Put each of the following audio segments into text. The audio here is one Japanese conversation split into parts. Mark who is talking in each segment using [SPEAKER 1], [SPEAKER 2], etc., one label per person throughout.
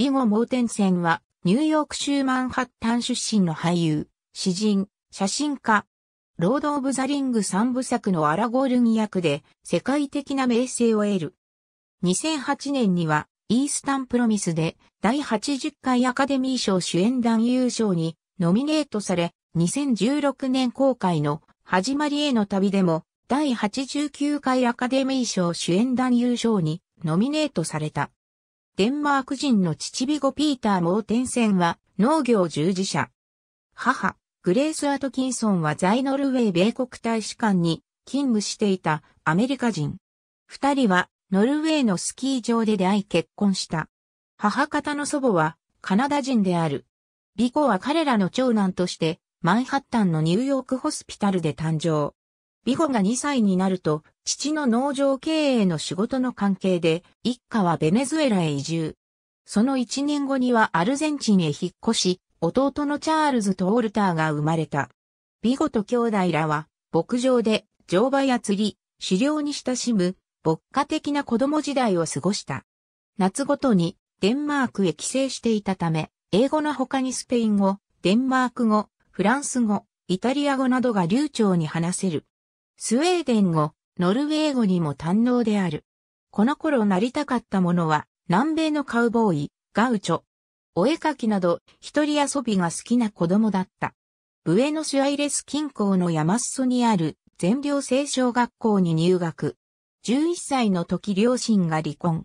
[SPEAKER 1] ビゴ・モーテンセンは、ニューヨーク州マンハッタン出身の俳優、詩人、写真家。ロード・オブ・ザ・リング三部作のアラゴールに役で世界的な名声を得る。2008年にはイースタン・プロミスで第80回アカデミー賞主演男優賞にノミネートされ、2016年公開の始まりへの旅でも第89回アカデミー賞主演男優賞にノミネートされた。デンマーク人の父ビゴ・ピーター・モーテンセンは農業従事者。母、グレース・アトキンソンは在ノルウェー米国大使館に勤務していたアメリカ人。二人はノルウェーのスキー場で出会い結婚した。母方の祖母はカナダ人である。ビコは彼らの長男としてマンハッタンのニューヨークホスピタルで誕生。ビコが2歳になると父の農場経営の仕事の関係で、一家はベネズエラへ移住。その1年後にはアルゼンチンへ引っ越し、弟のチャールズとォルターが生まれた。ビゴと兄弟らは、牧場で乗馬や釣り、狩猟に親しむ、牧歌的な子供時代を過ごした。夏ごとにデンマークへ帰省していたため、英語の他にスペイン語、デンマーク語、フランス語、イタリア語などが流暢に話せる。スウェーデン語、ノルウェー語にも堪能である。この頃なりたかったものは、南米のカウボーイ、ガウチョ。お絵かきなど、一人遊びが好きな子供だった。ブエノスアイレス近郊の山裾にある全寮制小学校に入学。11歳の時両親が離婚。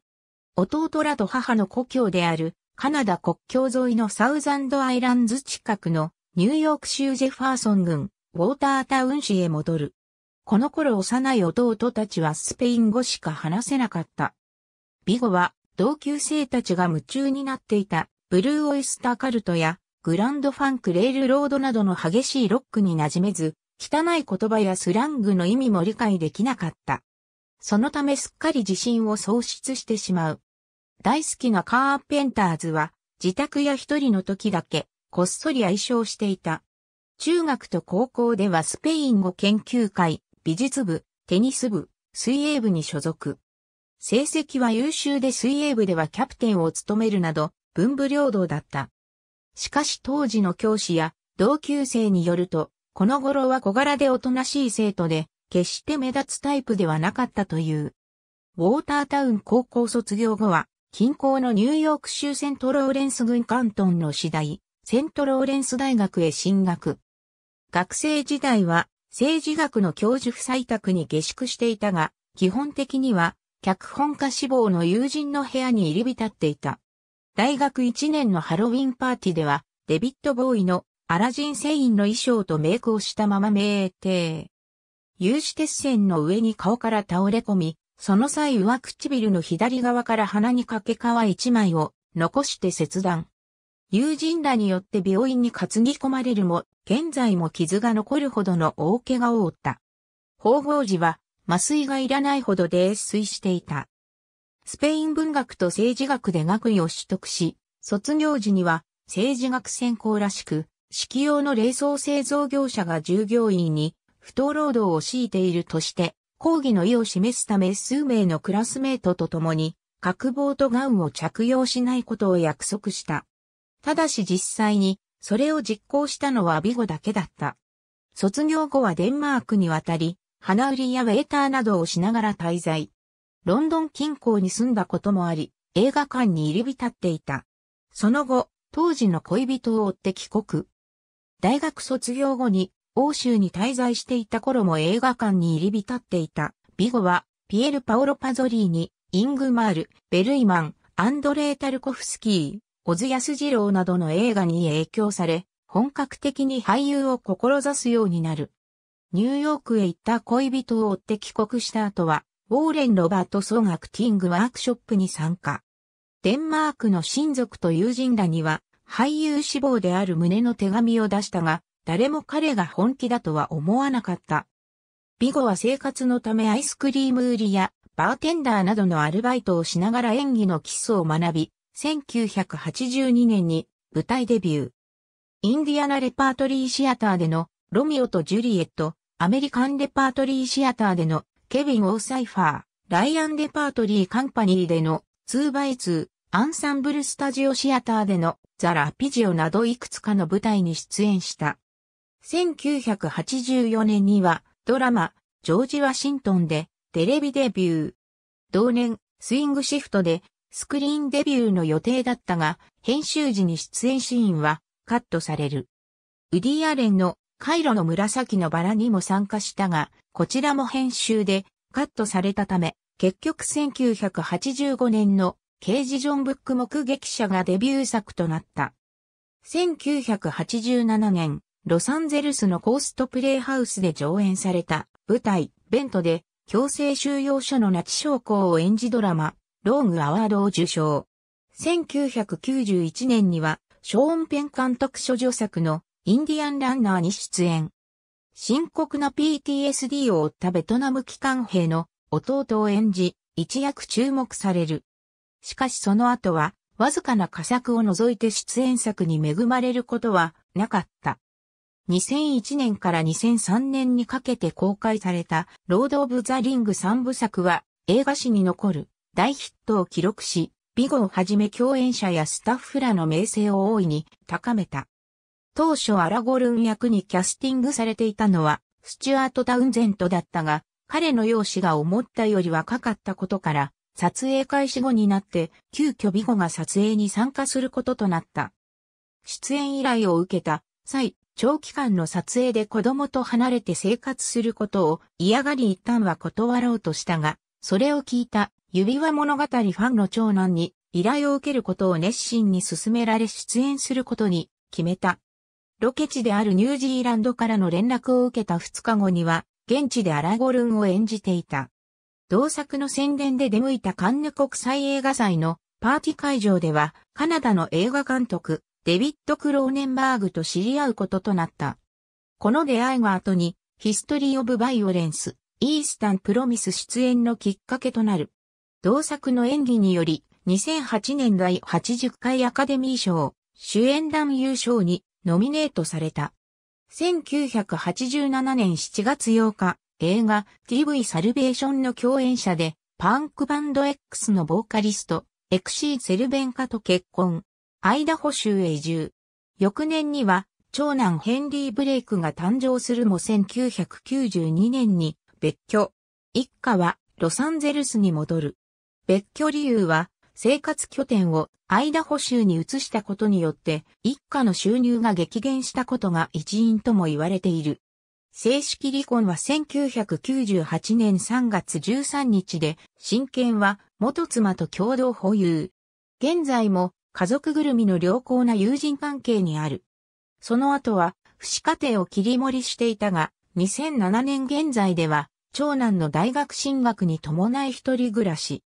[SPEAKER 1] 弟らと母の故郷であるカナダ国境沿いのサウザンドアイランズ近くのニューヨーク州ジェファーソン郡ウォータータウン市へ戻る。この頃幼い弟たちはスペイン語しか話せなかった。ビゴは同級生たちが夢中になっていたブルーオイスターカルトやグランドファンクレールロードなどの激しいロックに馴染めず、汚い言葉やスラングの意味も理解できなかった。そのためすっかり自信を喪失してしまう。大好きなカーペンターズは自宅や一人の時だけこっそり愛称していた。中学と高校ではスペイン語研究会、美術部、テニス部、水泳部に所属。成績は優秀で水泳部ではキャプテンを務めるなど、文武両道だった。しかし当時の教師や同級生によると、この頃は小柄でおとなしい生徒で、決して目立つタイプではなかったという。ウォータータウン高校卒業後は、近郊のニューヨーク州セントローレンス郡関東の次第、セントローレンス大学へ進学。学生時代は政治学の教授不採択に下宿していたが、基本的には、脚本家志望の友人の部屋に入り浸っていた。大学1年のハロウィンパーティーでは、デビッド・ボーイのアラジン・セインの衣装とメイクをしたまま命定。有刺鉄線の上に顔から倒れ込み、その際上唇の左側から鼻にかけ皮一枚を残して切断。友人らによって病院に担ぎ込まれるも、現在も傷が残るほどの大怪我を負った。方法時は麻酔がいらないほど泥酔していた。スペイン文学と政治学で学位を取得し、卒業時には政治学専攻らしく、式用の冷蔵製造業者が従業員に不当労働を強いているとして、抗議の意を示すため数名のクラスメートと共に、核棒とガウンを着用しないことを約束した。ただし実際に、それを実行したのはビゴだけだった。卒業後はデンマークに渡り、花売りやウェイターなどをしながら滞在。ロンドン近郊に住んだこともあり、映画館に入り浸っていた。その後、当時の恋人を追って帰国。大学卒業後に、欧州に滞在していた頃も映画館に入り浸っていた。ビゴは、ピエル・パオロ・パゾリーニ、イングマール、ベルイマン、アンドレー・タルコフスキー、小津安二郎などの映画に影響され、本格的に俳優を志すようになる。ニューヨークへ行った恋人を追って帰国した後は、ウォーレン・ロバートソン・アクティングワークショップに参加。デンマークの親族と友人らには、俳優志望である胸の手紙を出したが、誰も彼が本気だとは思わなかった。ビゴは生活のためアイスクリーム売りやバーテンダーなどのアルバイトをしながら演技の基礎を学び、1982年に舞台デビュー。インディアナレパートリーシアターでのロミオとジュリエット、アメリカンレパートリーシアターでのケビン・オーサイファー、ライアンレパートリーカンパニーでの 2x2、アンサンブルスタジオシアターでのザ・ラピジオなどいくつかの舞台に出演した。1984年にはドラマ、ジョージ・ワシントンでテレビデビュー。同年、スイングシフトでスクリーンデビューの予定だったが、編集時に出演シーンはカットされる。ウディ・アレンのカイロの紫のバラにも参加したが、こちらも編集でカットされたため、結局1985年の刑事ジョン・ブック目撃者がデビュー作となった。1987年、ロサンゼルスのコーストプレイハウスで上演された舞台、ベントで強制収容所のナチ将校を演じドラマ、ローグアワードを受賞。1991年には、ショーン・ペン監督諸女作のインディアンランナーに出演。深刻な PTSD を負ったベトナム機関兵の弟を演じ、一躍注目される。しかしその後は、わずかな佳作を除いて出演作に恵まれることはなかった。2001年から2003年にかけて公開されたロード・オブ・ザ・リング3部作は映画史に残る大ヒットを記録し、ビゴをはじめ共演者やスタッフらの名声を大いに高めた。当初アラゴルン役にキャスティングされていたのは、スチュアート・タウンゼントだったが、彼の容姿が思ったより若かったことから、撮影開始後になって、急遽ビゴが撮影に参加することとなった。出演依頼を受けた際、長期間の撮影で子供と離れて生活することを嫌がり一旦は断ろうとしたが、それを聞いた指輪物語ファンの長男に依頼を受けることを熱心に勧められ出演することに決めた。ロケ地であるニュージーランドからの連絡を受けた2日後には、現地でアラゴルンを演じていた。同作の宣伝で出向いたカンヌ国際映画祭のパーティー会場では、カナダの映画監督、デビッド・クローネンバーグと知り合うこととなった。この出会いが後に、ヒストリー・オブ・バイオレンス、イースタンプロミス出演のきっかけとなる。同作の演技により、2008年第80回アカデミー賞、主演男優賞にノミネートされた。1987年7月8日、映画 TV サルベーションの共演者で、パンクバンド X のボーカリスト、エクシー・セルベンカと結婚。アイダホ州へ移住。翌年には、長男ヘンリー・ブレイクが誕生するも1992年に、別居。一家はロサンゼルスに戻る。別居理由は生活拠点をアイダホ州に移したことによって一家の収入が激減したことが一因とも言われている。正式離婚は1998年3月13日で、親権は元妻と共同保有。現在も家族ぐるみの良好な友人関係にある。その後は、父子家庭を切り盛りしていたが、2007年現在では、長男の大学進学に伴い一人暮らし。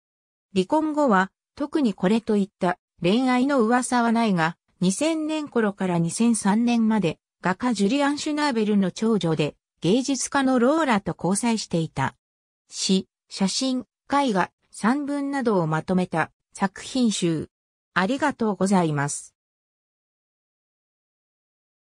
[SPEAKER 1] 離婚後は、特にこれといった恋愛の噂はないが、2000年頃から2003年まで、画家ジュリアン・シュナーベルの長女で、芸術家のローラと交際していた。詩、写真、絵画、散文などをまとめた作品集。ありがとうございます。